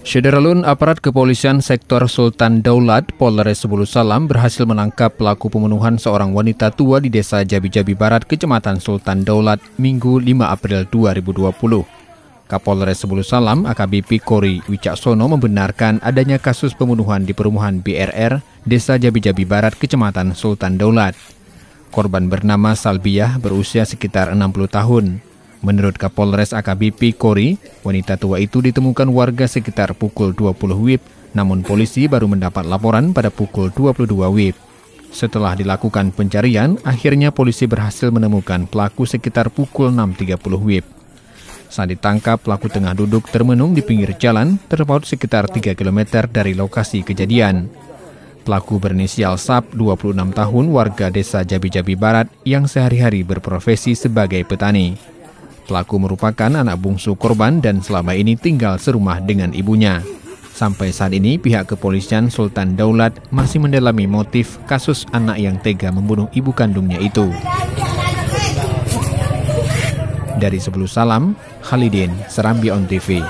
Syederalun aparat kepolisian sektor Sultan Daulat, Polres Sebulu Salam berhasil menangkap pelaku pembunuhan seorang wanita tua di desa Jabi-Jabi Barat, Kecamatan Sultan Daulat, Minggu 5 April 2020. Kapolres Sebulu Salam, AKBP Kori Wicaksono membenarkan adanya kasus pembunuhan di perumahan BRR, Desa Jabi-Jabi Barat, Kecamatan Sultan Daulat. Korban bernama Salbiah berusia sekitar 60 tahun. Menurut Kapolres AKBP Kori, wanita tua itu ditemukan warga sekitar pukul 20 WIB, namun polisi baru mendapat laporan pada pukul 22 WIB. Setelah dilakukan pencarian, akhirnya polisi berhasil menemukan pelaku sekitar pukul 6.30 WIB. Saat ditangkap, pelaku tengah duduk termenung di pinggir jalan, terpaut sekitar 3 km dari lokasi kejadian. Pelaku berinisial Sap, 26 tahun, warga desa Jabi-Jabi Barat, yang sehari-hari berprofesi sebagai petani. Pelaku merupakan anak bungsu korban dan selama ini tinggal serumah dengan ibunya. Sampai saat ini pihak kepolisian Sultan Daulat masih mendalami motif kasus anak yang tega membunuh ibu kandungnya itu. Dari Sebelum Salam, Khalidin, Serambi On TV.